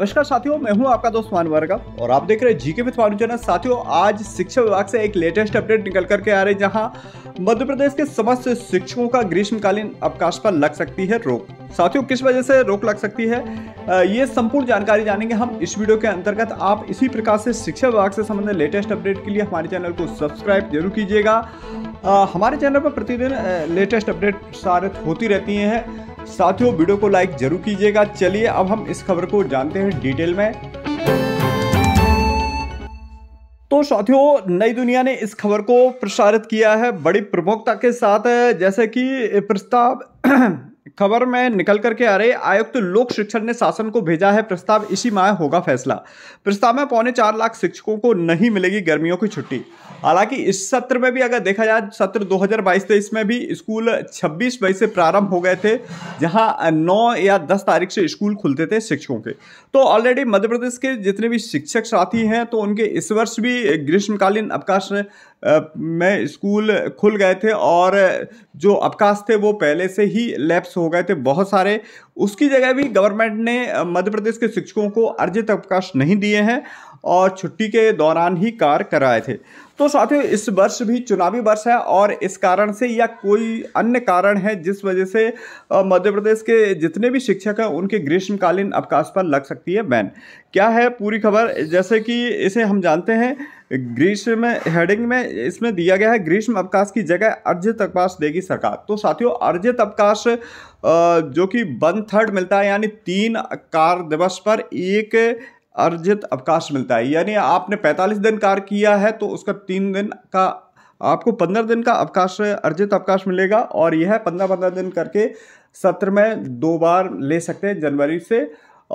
नमस्कार साथियों मैं हूं आपका दोस्त मान वर्गा और आप देख रहे हैं जीके विथ मानु चैनल साथियों आज शिक्षा विभाग से एक लेटेस्ट अपडेट निकल करके आ रहे हैं जहां मध्य प्रदेश के समस्त शिक्षकों का ग्रीष्मकालीन अवकाश पर लग सकती है रोक साथियों किस वजह से रोक लग सकती है ये संपूर्ण जानकारी जानेंगे हम इस वीडियो के अंतर्गत आप इसी प्रकार से शिक्षा विभाग से संबंधित लेटेस्ट अपडेट के लिए हमारे चैनल को सब्सक्राइब जरूर कीजिएगा हमारे चैनल पर प्रतिदिन लेटेस्ट अपडेट प्रसारित होती रहती हैं साथियों वीडियो को लाइक जरूर कीजिएगा चलिए अब हम इस खबर को जानते हैं डिटेल में तो साथियों नई दुनिया ने इस खबर को प्रसारित किया है बड़ी प्रमुखता के साथ जैसे कि प्रस्ताव खबर में निकल करके आ रही आयुक्त तो लोक शिक्षण ने शासन को भेजा है प्रस्ताव इसी माह होगा फैसला प्रस्ताव में पौने चार लाख शिक्षकों को नहीं मिलेगी गर्मियों की छुट्टी हालांकि इस सत्र में भी अगर देखा जाए सत्र 2022-23 में भी स्कूल 26 मई से प्रारंभ हो गए थे जहां 9 या 10 तारीख से स्कूल खुलते थे शिक्षकों के तो ऑलरेडी मध्य प्रदेश के जितने भी शिक्षक साथी हैं तो उनके इस वर्ष भी ग्रीष्मकालीन अवकाश में स्कूल खुल गए थे और जो अवकाश थे वो पहले से ही लैप्स हो गए थे बहुत सारे उसकी जगह भी गवर्नमेंट ने मध्य प्रदेश के शिक्षकों को अर्जित अवकाश नहीं दिए हैं और छुट्टी के दौरान ही कार कराए थे तो साथियों इस वर्ष भी चुनावी वर्ष है और इस कारण से या कोई अन्य कारण है जिस वजह से मध्य प्रदेश के जितने भी शिक्षक हैं उनके ग्रीष्मकालीन अवकाश पर लग सकती है बैन क्या है पूरी खबर जैसे कि इसे हम जानते हैं ग्रीष्म हेडिंग में इसमें दिया गया है ग्रीष्म अवकाश की जगह अर्जित अवकाश देगी सरकार तो साथियों अर्जित अवकाश जो कि वन थर्ड मिलता है यानी तीन कार दिवस पर एक अर्जित अवकाश मिलता है यानी आपने 45 दिन कार्य किया है तो उसका तीन दिन का आपको पंद्रह दिन का अवकाश अर्जित अवकाश मिलेगा और यह पंद्रह पंद्रह दिन करके सत्र में दो बार ले सकते हैं जनवरी से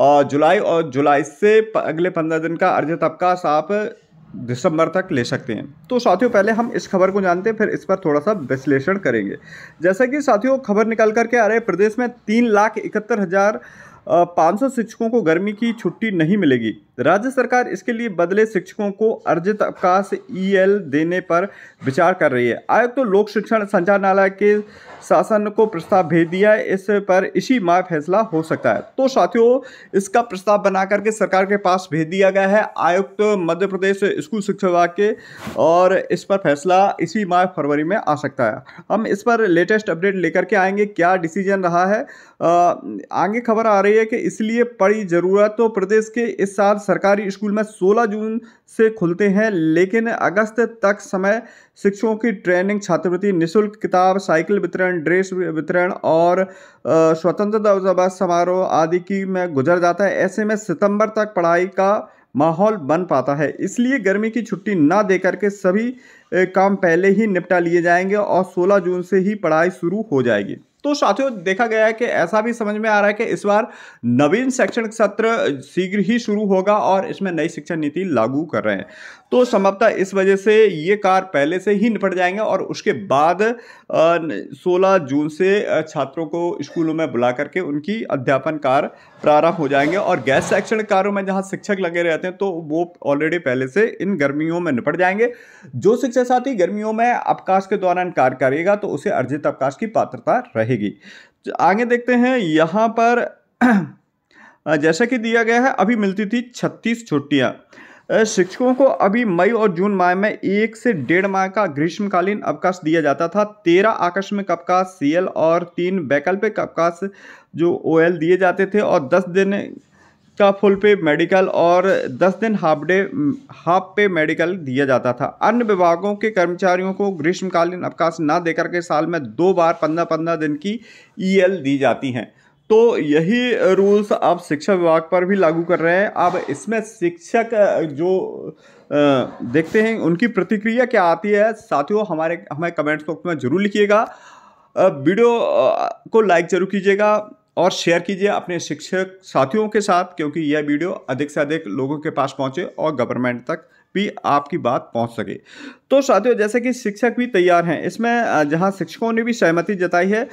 और जुलाई और जुलाई से अगले पंद्रह दिन का अर्जित अवकाश आप दिसंबर तक ले सकते हैं तो साथियों पहले हम इस खबर को जानते हैं फिर इस पर थोड़ा सा विश्लेषण करेंगे जैसा कि साथियों खबर निकल करके आ रहे प्रदेश में तीन लाख इकहत्तर हज़ार 500 शिक्षकों को गर्मी की छुट्टी नहीं मिलेगी राज्य सरकार इसके लिए बदले शिक्षकों को अर्जित अवकाश ईएल e देने पर विचार कर रही है आयुक्त तो लोक शिक्षण संचालनालय के शासन को प्रस्ताव भेज दिया है इस पर इसी माह फैसला हो सकता है तो साथियों इसका प्रस्ताव बना करके सरकार के पास भेज दिया गया है आयुक्त तो मध्य प्रदेश स्कूल शिक्षा विभाग के और इस पर फैसला इसी माह फरवरी में आ सकता है हम इस पर लेटेस्ट अपडेट लेकर के आएंगे क्या डिसीजन रहा है आगे खबर आ रही है कि इसलिए पड़ी जरूरत तो प्रदेश के इस साल सरकारी स्कूल में 16 जून से खुलते हैं लेकिन अगस्त तक समय शिक्षकों की ट्रेनिंग छात्रवृत्ति निशुल्क किताब साइकिल वितरण ड्रेस वितरण और स्वतंत्रता दिवस समारोह आदि की में गुजर जाता है ऐसे में सितंबर तक पढ़ाई का माहौल बन पाता है इसलिए गर्मी की छुट्टी ना दे करके सभी काम पहले ही निपटा लिए जाएंगे और 16 जून से ही पढ़ाई शुरू हो जाएगी तो साथियों देखा गया है कि ऐसा भी समझ में आ रहा है कि इस बार नवीन शैक्षणिक सत्र शीघ्र ही शुरू होगा और इसमें नई शिक्षा नीति लागू कर रहे हैं तो संभवतः इस वजह से ये कार पहले से ही निपट जाएंगे और उसके बाद 16 जून से छात्रों को स्कूलों में बुला करके उनकी अध्यापन कार प्रारंभ हो जाएंगे और गैर शैक्षणिक कार्यों में जहाँ शिक्षक लगे रहते हैं तो वो ऑलरेडी पहले से इन गर्मियों में निपट जाएंगे जो शिक्षक साथी गर्मियों में अवकाश के दौरान कार्य करेगा तो उसे अर्जित अवकाश की पात्रता रहेगी बढ़ेगी तो आगे देखते हैं यहाँ पर जैसा कि दिया गया है अभी मिलती थी छत्तीस छुट्टियाँ शिक्षकों को अभी मई और जून माह में एक से डेढ़ माह का ग्रीष्मकालीन अवकाश दिया जाता था तेरह आकस्मिक अवकाश सीएल और तीन वैकल्पिक अवकाश जो ओएल दिए जाते थे और दस दिन का फुल पे मेडिकल और 10 दिन half day half pay medical दिया जाता था अन्य विभागों के कर्मचारियों को ग्रीष्मकालीन अवकाश ना देकर के साल में दो बार पंद्रह पंद्रह दिन की ईएल e दी जाती हैं तो यही रूल्स आप शिक्षा विभाग पर भी लागू कर रहे हैं अब इसमें शिक्षक जो देखते हैं उनकी प्रतिक्रिया क्या आती है साथियों हमारे हमें कमेंट्स बॉक्स में ज़रूर लिखिएगा वीडियो को लाइक ज़रूर कीजिएगा और शेयर कीजिए अपने शिक्षक साथियों के साथ क्योंकि यह वीडियो अधिक से अधिक लोगों के पास पहुँचे और गवर्नमेंट तक भी आपकी बात पहुंच सके तो साथियों जैसे कि शिक्षक भी तैयार हैं इसमें जहां शिक्षकों ने भी सहमति जताई है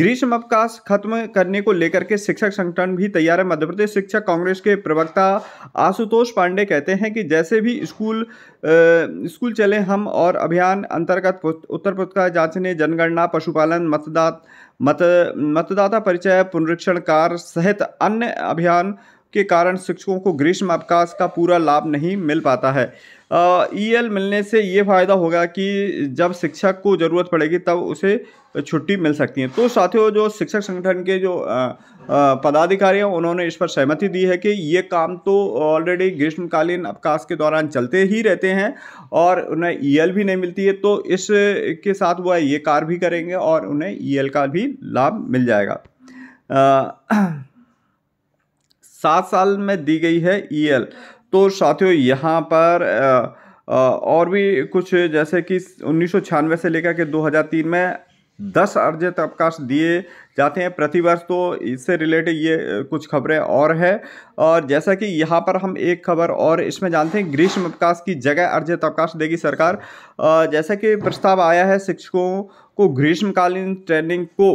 ग्रीष्म अवकाश खत्म करने को लेकर के शिक्षक संगठन भी तैयार है मध्य प्रदेश शिक्षक कांग्रेस के प्रवक्ता आशुतोष पांडे कहते हैं कि जैसे भी स्कूल स्कूल चले हम और अभियान अंतर्गत उत्तर पुस्तिका जांचने जनगणना पशुपालन मतदाता मत मतदाता परिचय पुनरीक्षण कार्य सहित अन्य अभियान के कारण शिक्षकों को ग्रीष्म अवकाश का पूरा लाभ नहीं मिल पाता है ईएल e मिलने से ये फ़ायदा होगा कि जब शिक्षक को ज़रूरत पड़ेगी तब उसे छुट्टी मिल सकती है तो साथियों जो शिक्षक संगठन के जो पदाधिकारी हैं उन्होंने इस पर सहमति दी है कि ये काम तो ऑलरेडी ग्रीष्मकालीन अवकाश के दौरान चलते ही रहते हैं और उन्हें ईएल e भी नहीं मिलती है तो इस के साथ वह ये कार्य भी करेंगे और उन्हें एल e का भी लाभ मिल जाएगा आ, सात साल में दी गई है ईएल e तो साथियों यहाँ पर और भी कुछ जैसे कि उन्नीस से लेकर के 2003 में दस अर्जित अवकाश दिए जाते हैं प्रतिवर्ष तो इससे रिलेटेड ये कुछ खबरें और है और जैसा कि यहाँ पर हम एक खबर और इसमें जानते हैं ग्रीष्म अवकाश की जगह अर्जित अवकाश देगी सरकार जैसा कि प्रस्ताव आया है शिक्षकों को ग्रीष्मकालीन ट्रेनिंग को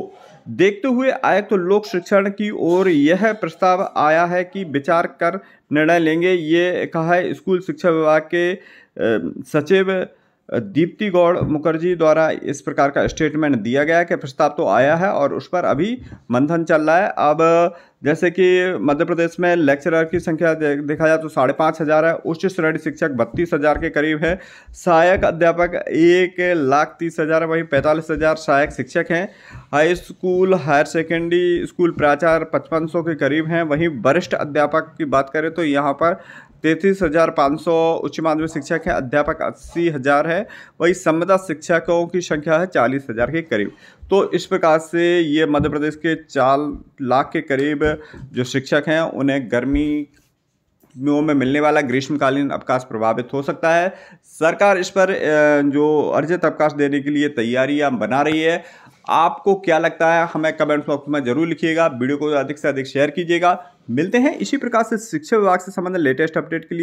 देखते हुए आयुक्त तो लोक शिक्षण की ओर यह प्रस्ताव आया है कि विचार कर निर्णय लेंगे ये कहा है स्कूल शिक्षा विभाग के सचिव दीप्ति गौड़ मुखर्जी द्वारा इस प्रकार का स्टेटमेंट दिया गया कि प्रस्ताव तो आया है और उस पर अभी मंथन चल रहा है अब जैसे कि मध्य प्रदेश में लेक्चरर की संख्या देखा जाए तो साढ़े पाँच हज़ार है उच्च श्रेणी शिक्षक बत्तीस हज़ार के करीब है सहायक अध्यापक एक लाख तीस हज़ार वहीं पैंतालीस हज़ार सहायक शिक्षक हैं high school higher secondary school प्राचार्य पचपन सौ के करीब हैं वहीं वरिष्ठ अध्यापक की बात करें तो यहाँ पर तैंतीस हज़ार पाँच सौ उच्च माध्यमिक शिक्षक हैं अध्यापक अस्सी हज़ार है वही सम्मदा शिक्षकों की संख्या है चालीस हज़ार के करीब तो इस प्रकार से ये मध्य प्रदेश के चार लाख के करीब जो शिक्षक हैं उन्हें गर्मी में, में मिलने वाला ग्रीष्मकालीन अवकाश प्रभावित हो सकता है सरकार इस पर जो अर्जित अवकाश देने के लिए तैयारियां बना रही है आपको क्या लगता है हमें कमेंट बॉक्स में जरूर लिखिएगा वीडियो को अधिक से अधिक शेयर कीजिएगा मिलते हैं इसी प्रकार से शिक्षा विभाग से संबंधित लेटेस्ट अपडेट के लिए